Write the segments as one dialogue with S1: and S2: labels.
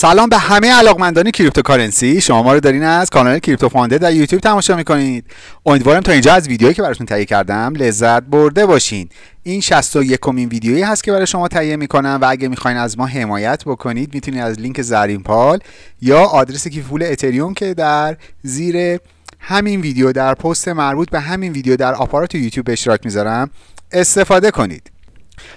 S1: سلام به همه علاقمندان کریپتوکارنسی شما ما رو دارین از کانال کریپتو فانده در یوتیوب تماشا میکنید امیدوارم تا اینجا از ویدیویی که براتون تهیه کردم لذت برده باشین این 61 مین ویدیویی هست که برای شما تهیه میکنم و اگه میخواین از ما حمایت بکنید میتونید از لینک زرین پال یا آدرس کیف پول اتریوم که در زیر همین ویدیو در پست مربوط به همین ویدیو در آپارات یوتیوب اشتراک میذارم استفاده کنید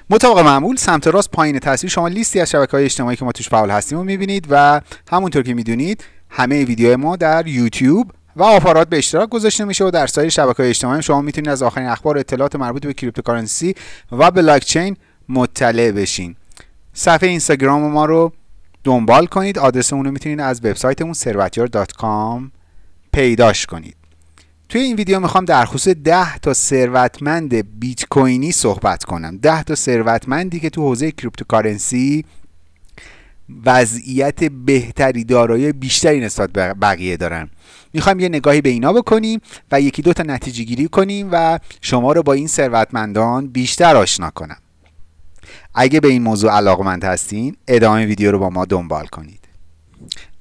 S1: مطابق معمول سمت راست پایین تصویر شما لیستی از شبکه های اجتماعی که ما توش فعال هستیم رو میبینید و همونطور که میدونید همه ویدیو ما در یوتیوب و آپارات به اشتراک گذاشته میشه و در سایر شبکه اجتماعی شما میتونید از آخرین اخبار و اطلاعات مربوط به کریپتوکارنسی و بلاک چین مطلع بشین صفحه اینستاگرام ما رو دنبال کنید آدرس اون رو میتونید از وبسایتمون servetior.com پیداش کنید توی این ویدیو میخوام در خصوص 10 تا ثروتمند بیت کوینی صحبت کنم 10 تا ثروتمندی که تو حوزه کریپتوکارنسی وضعیت بهتری دارای بیشتری نسبت به بقیه دارن میخوایم یه نگاهی به اینا بکنیم و یکی دو تا نتیجه گیری کنیم و شما رو با این ثروتمندان بیشتر آشنا کنم اگه به این موضوع علاقمند هستین ادامه ویدیو رو با ما دنبال کنید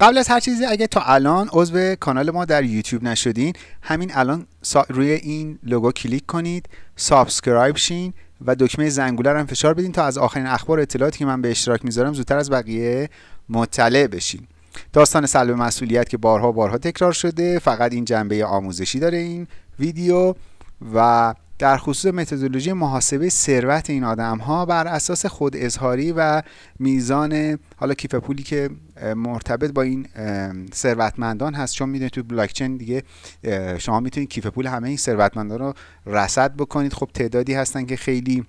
S1: قبل از هر چیزی اگه تا الان عضو کانال ما در یوتیوب نشدین همین الان روی این لوگو کلیک کنید سابسکرایب شین و دکمه زنگوله رو فشار بدین تا از آخرین اخبار اطلاعاتی که من به اشتراک میذارم زودتر از بقیه مطلع بشین داستان سلب مسئولیت که بارها بارها تکرار شده فقط این جنبه آموزشی داره این ویدیو و در خصوص متدولوژی محاسبه ثروت این آدم ها بر اساس خود اظهاری و میزان حالا کیف پولی که مرتبط با این ثروتمندان هست چون میدونید تو بلاک چین دیگه شما میتونید کیف پول همه این ثروتمندان رو رصد بکنید خب تعدادی هستن که خیلی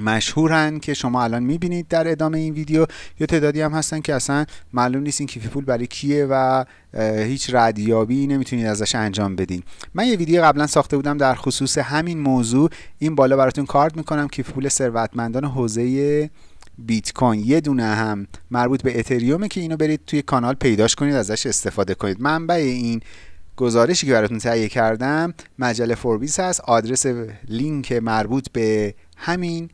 S1: مشهورن که شما الان میبینید در ادامه این ویدیو یا تعدادی هم هستن که اصلا معلوم نیست این کیفی پول برای کیه و هیچ ردیابی نمیتونید ازش انجام بدین من یه ویدیو قبلا ساخته بودم در خصوص همین موضوع این بالا براتون کارت میکنم کیف پول ثروتمندان حوزه بیت کوین یه دونه هم مربوط به اتریومه که اینو برید توی کانال پیداش کنید ازش استفاده کنید منبع این گزارشی که براتون تهیه کردم مجله فوربیس هست آدرس لینک مربوط به همین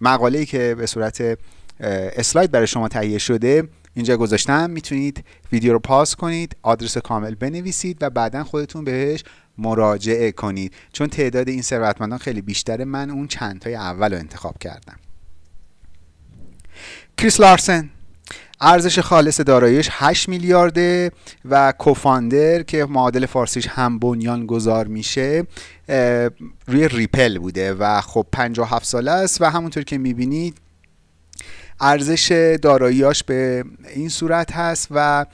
S1: مقاله ای که به صورت اسلاید برای شما تهیه شده اینجا گذاشتم میتونید ویدیو رو پاس کنید آدرس کامل بنویسید و بعدا خودتون بهش مراجعه کنید چون تعداد این ثروتمندان خیلی بیشتره من اون تای اول رو انتخاب کردم کریس لارسن ارزش خالص داراییش 8 میلیارده و کوفاندر که معادل فارسیش هم بنیان گذار میشه روی ریپل بوده و خب 57 ساله است و همونطور که میبینید ارزش داراییاش به این صورت هست و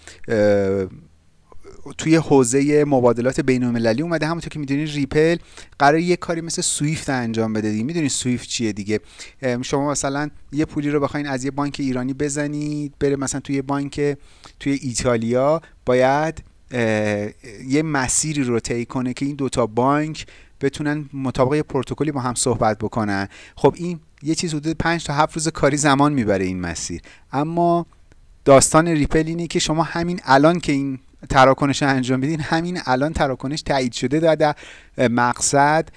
S1: توی حوزه مبادلات بین المللی اومده همونطور که میدونین ریپل قرار یه کاری مثل سویفت انجام بده دیگه میدونین سویفت چیه دیگه شما مثلا یه پولی رو بخواین از یه بانک ایرانی بزنید بره مثلا توی بانک توی ایتالیا باید یه مسیری رو طی کنه که این دوتا بانک بتونن مطابق پروتکلی با هم صحبت بکنن خب این یه چیز حدود 5 تا 7 روز کاری زمان میبره این مسیر اما داستان ریپل اینه که شما همین الان که این تراکنش انجام بدین همین الان تراکنش تایید شده داده در مقصد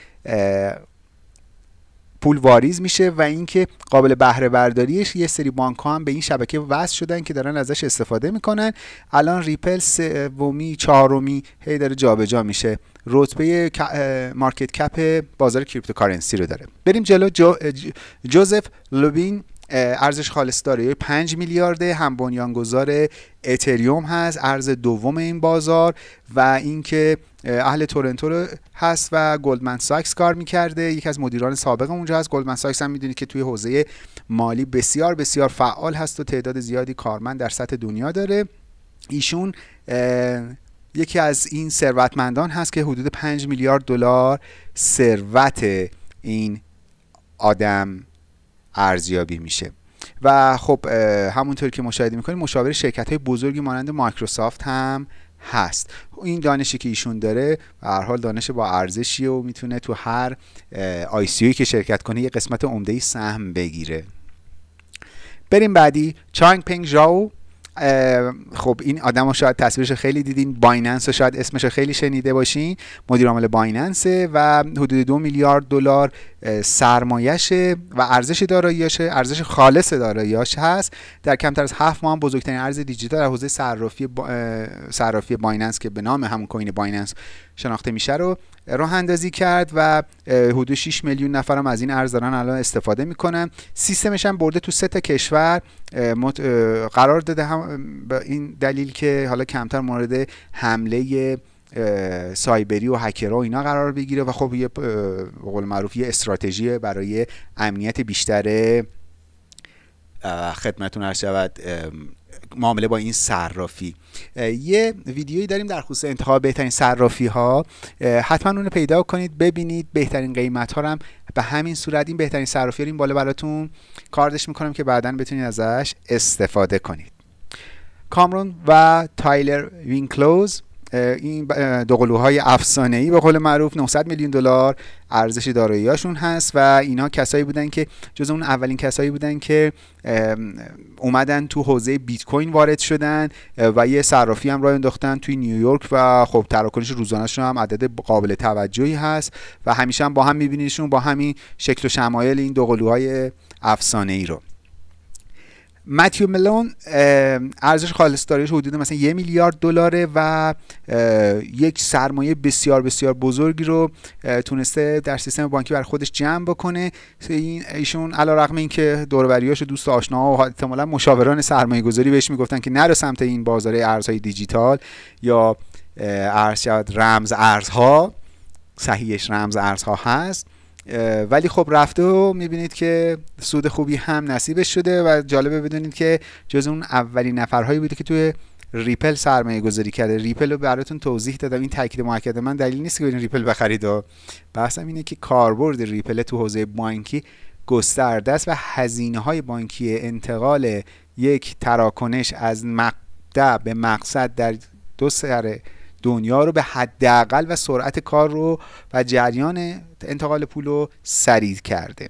S1: پول واریز میشه و اینکه قابل بهره برداریش یه سری بانک ها هم به این شبکه وصل شدن که دارن ازش استفاده میکنن الان ریپل سومی چهارمی هی داره جابجا میشه رتبه مارکت کپ بازار کریپتوکارنسی رو داره بریم جلو جوزف لوبین ارزش خالص داره 5 میلیارد هم بنیانگذار اتریوم هست ارز دوم این بازار و اینکه اهل تورنتو هست و گلدمن ساکس کار میکرده یکی از مدیران سابق اونجا هست گلدمن ساکس هم میدونید که توی حوزه مالی بسیار بسیار فعال هست و تعداد زیادی کارمند در سطح دنیا داره ایشون یکی از این ثروتمندان هست که حدود 5 میلیارد دلار ثروت این آدم ارزیابی میشه و خب همونطور که مشاهده میکنید مشاور شرکت های بزرگی مانند مایکروسافت هم هست این دانشی که ایشون داره به هر حال دانش با ارزشی و میتونه تو هر آی که شرکت کنه یه قسمت عمده سهم بگیره بریم بعدی چانگ پنگ ژاو خب این آدم رو شاید تصویرش خیلی دیدین بایننس رو شاید اسمش رو خیلی شنیده باشین مدیر عامل بایننس و حدود دو میلیارد دلار سرمایشه و ارزش داراییاش ارزش خالص داراییاش هست در کمتر از هفت ماه بزرگترین ارز دیجیتال در حوزه صرافی صرافی بایننس که به نام همون کوین بایننس شناخته میشه رو راه اندازی کرد و حدود 6 میلیون نفرم از این ارز دارن الان استفاده میکنن سیستمش هم برده تو سه تا کشور قرار داده هم به این دلیل که حالا کمتر مورد حمله سایبری و هکر و اینا قرار بگیره و خب یه قول معروف یه استراتژی برای امنیت بیشتر خدمتون هر شود معامله با این صرافی یه ویدیویی داریم در خصوص انتخاب بهترین صرافی ها حتما اون رو پیدا کنید ببینید بهترین قیمت ها هم به همین صورت این بهترین صرافی رو این بالا براتون کاردش میکنم که بعدا بتونید ازش استفاده کنید کامرون و تایلر وینکلوز این دوقلوهای افسانه ای به قول معروف 900 میلیون دلار ارزش داراییاشون هست و اینا کسایی بودن که جز اون اولین کسایی بودن که اومدن تو حوزه بیت کوین وارد شدن و یه صرافی هم راه انداختن توی نیویورک و خب تراکنش روزانهشون هم عدد قابل توجهی هست و همیشه هم با هم میبینیشون با همین شکل و شمایل این دوقلوهای افسانه ای رو متیو ملون ارزش داریش حدود مثلا یه میلیارد دلاره و یک سرمایه بسیار بسیار بزرگی رو تونسته در سیستم بانکی بر خودش جمع بکنه این ایشون علا رقم این که دوروریاش دوست آشناها و احتمالا مشاوران سرمایه گذاری بهش میگفتن که نرو سمت این بازار ارزهای دیجیتال یا ارز رمز ارزها صحیحش رمز ارزها هست ولی خب رفته و میبینید که سود خوبی هم نصیبش شده و جالبه بدونید که جز اون اولین نفرهایی بوده که توی ریپل سرمایه گذاری کرده ریپل رو براتون توضیح دادم این تاکید موکد من دلیل نیست که این ریپل بخرید و بحثم اینه که کاربرد ریپل تو حوزه بانکی گسترده است و هزینه های بانکی انتقال یک تراکنش از مبدا به مقصد در دو سره دنیا رو به حداقل و سرعت کار رو و جریان انتقال پول رو سریع کرده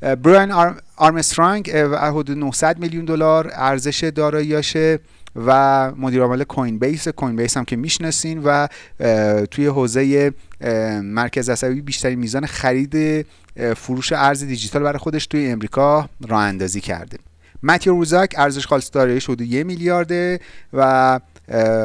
S1: براین آرمسترانگ حدود 900 میلیون دلار ارزش داراییاشه و عامل کوین بیس کوین بیس هم که میشناسین و توی حوزه مرکز عصبی بیشترین میزان خرید فروش ارز دیجیتال برای خودش توی امریکا راه اندازی کرده متیو روزاک ارزش خالص داراییش حدود یه میلیارده و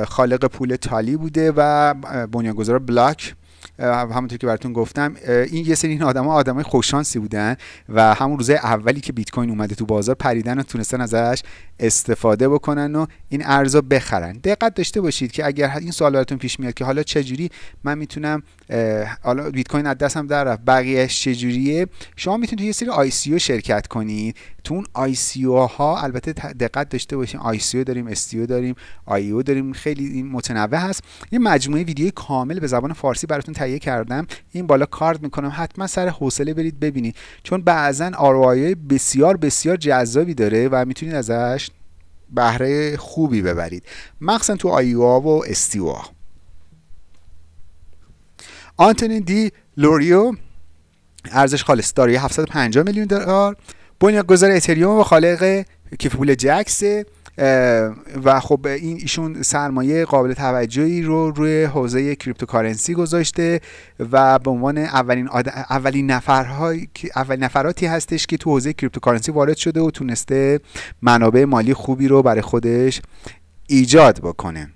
S1: خالق پول تالی بوده و بنیانگذار بلاک همونطور که براتون گفتم این یه سری این آدما آدمای خوششانسی بودن و همون روز اولی که بیت کوین اومده تو بازار پریدن و تونستن ازش استفاده بکنن و این ارزا بخرن دقت داشته باشید که اگر این سوال براتون پیش میاد که حالا چجوری من میتونم حالا بیت کوین از دستم در رفت بقیهش چجوریه شما میتونید یه سری آی سی شرکت کنید تو اون آی سی ها البته دقت داشته باشین آی سی داریم استیو داریم آی او داریم خیلی متنوع هست یه مجموعه ویدیو کامل به زبان فارسی براتون کردم این بالا کارد میکنم حتما سر حوصله برید ببینید چون بعضا آروایی بسیار بسیار جذابی داره و میتونید ازش بهره خوبی ببرید مخصوصا تو آیوا و استیوا آنتونین دی لوریو ارزش خالص داره 750 میلیون دلار بنیانگذار اتریوم و خالق کیف پول جکس و خب این ایشون سرمایه قابل توجهی رو روی حوزه کریپتوکارنسی گذاشته و به عنوان اولین اولین نفرهای اولین نفراتی هستش که تو حوزه کریپتوکارنسی وارد شده و تونسته منابع مالی خوبی رو برای خودش ایجاد بکنه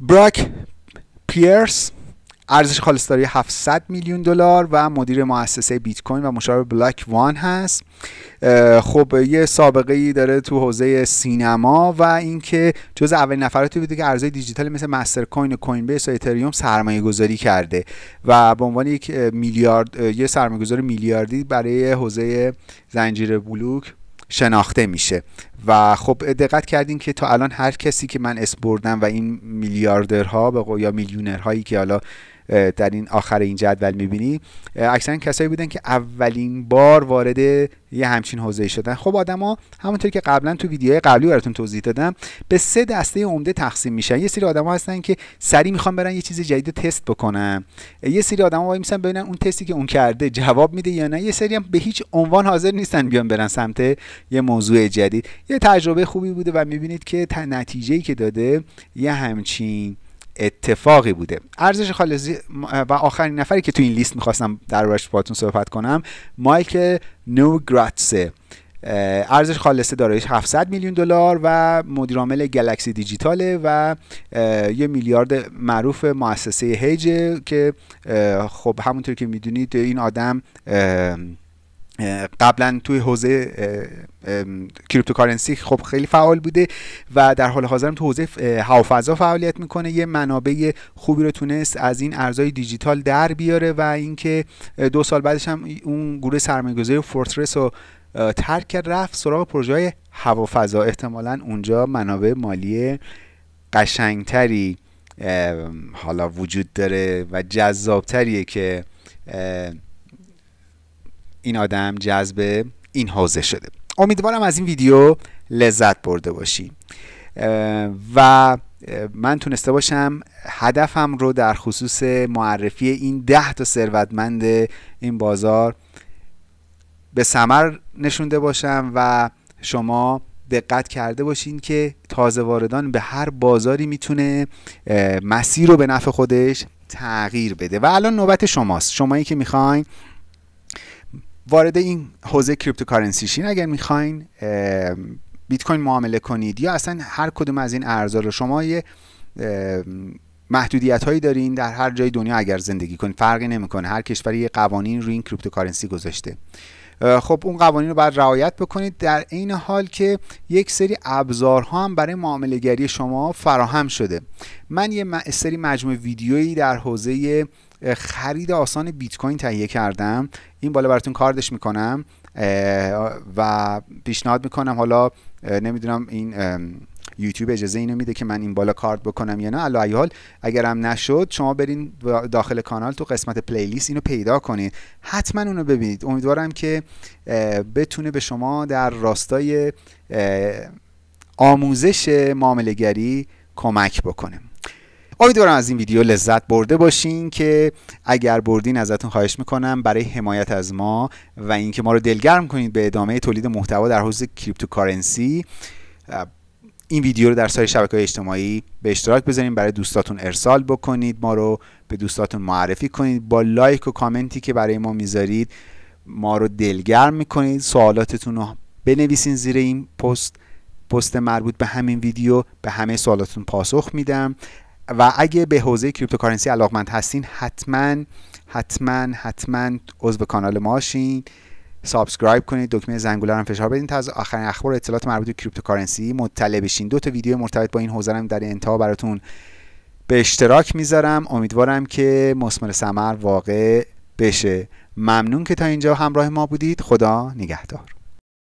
S1: براک پیرس ارزش خالص داری 700 میلیون دلار و مدیر مؤسسه بیت کوین و مشاور بلاک وان هست خب یه سابقه ای داره تو حوزه سینما و اینکه جز اولین نفراتی بوده که ارزهای دیجیتال مثل مستر کوین و کوین بیس و اتریوم سرمایه گذاری کرده و به عنوان یک میلیارد یه سرمایه گذار میلیاردی برای حوزه زنجیره بلوک شناخته میشه و خب دقت کردین که تا الان هر کسی که من اسم بردم و این میلیاردرها یا میلیونرهایی که حالا در این آخر این جدول میبینی اکثرا کسایی بودن که اولین بار وارد یه همچین حوزه شدن خب آدما همونطور که قبلا تو ویدیوهای قبلی براتون توضیح دادم به سه دسته عمده تقسیم میشن یه سری آدما هستن که سری میخوان برن یه چیز جدید تست بکنن یه سری آدما وای میسن ببینن اون تستی که اون کرده جواب میده یا نه یه سری هم به هیچ عنوان حاضر نیستن بیان برن سمت یه موضوع جدید یه تجربه خوبی بوده و میبینید که نتیجه که داده یه همچین اتفاقی بوده ارزش خالصی و آخرین نفری که تو این لیست میخواستم روش باتون صحبت کنم نو نوگراتسه ارزش خالصه دارایش 700 میلیون دلار و مدیرعامل گلکسی دیجیتاله و یه میلیارد معروف مؤسسه هیج که خب همونطور که میدونید این آدم قبلا توی حوزه کریپتوکارنسی خب خیلی فعال بوده و در حال حاضر تو حوزه هوافضا فعالیت میکنه یه منابع خوبی رو تونست از این ارزهای دیجیتال در بیاره و اینکه دو سال بعدش هم اون گروه سرمایه‌گذاری فورترس رو ترک کرد رفت سراغ پروژه هوافضا احتمالا اونجا منابع مالی قشنگتری حالا وجود داره و جذابتریه که این آدم جذب این حوزه شده امیدوارم از این ویدیو لذت برده باشیم و من تونسته باشم هدفم رو در خصوص معرفی این ده تا ثروتمند این بازار به سمر نشونده باشم و شما دقت کرده باشین که تازه واردان به هر بازاری میتونه مسیر رو به نفع خودش تغییر بده و الان نوبت شماست شمایی که میخواین وارد این حوزه کریپتوکارنسی شین اگر میخواین بیت کوین معامله کنید یا اصلا هر کدوم از این ارزها رو شما یه محدودیت هایی دارین در هر جای دنیا اگر زندگی کنید فرقی نمیکنه هر کشوری یه قوانین روی این کریپتوکارنسی گذاشته خب اون قوانین رو باید رعایت بکنید در این حال که یک سری ابزارها هم برای معامله گری شما فراهم شده من یه سری مجموعه ویدیویی در حوزه خرید آسان بیت کوین تهیه کردم این بالا براتون کاردش میکنم و پیشنهاد میکنم حالا نمیدونم این یوتیوب اجازه اینو میده که من این بالا کارت بکنم یا نه الا اگر هم نشد شما برین داخل کانال تو قسمت پلیلیست اینو پیدا کنید حتما اونو ببینید امیدوارم که بتونه به شما در راستای آموزش گری کمک بکنه امیدوارم از این ویدیو لذت برده باشین که اگر بردین ازتون خواهش میکنم برای حمایت از ما و اینکه ما رو دلگرم کنید به ادامه تولید محتوا در حوزه کریپتوکارنسی این ویدیو رو در سایر شبکه اجتماعی به اشتراک بذارین برای دوستاتون ارسال بکنید ما رو به دوستاتون معرفی کنید با لایک و کامنتی که برای ما میذارید ما رو دلگرم میکنید سوالاتتون رو بنویسین زیر این پست پست مربوط به همین ویدیو به همه سوالاتتون پاسخ میدم و اگه به حوزه کریپتوکارنسی علاقمند هستین حتما حتما حتما عضو کانال ماشین سابسکرایب کنید دکمه زنگوله رو فشار بدین تا از آخرین اخبار و اطلاعات مربوط به کریپتوکارنسی مطلع بشین دو تا ویدیو مرتبط با این حوزه هم در انتها براتون به اشتراک میذارم امیدوارم که مسمر ثمر واقع بشه ممنون که تا اینجا همراه ما بودید خدا نگهدار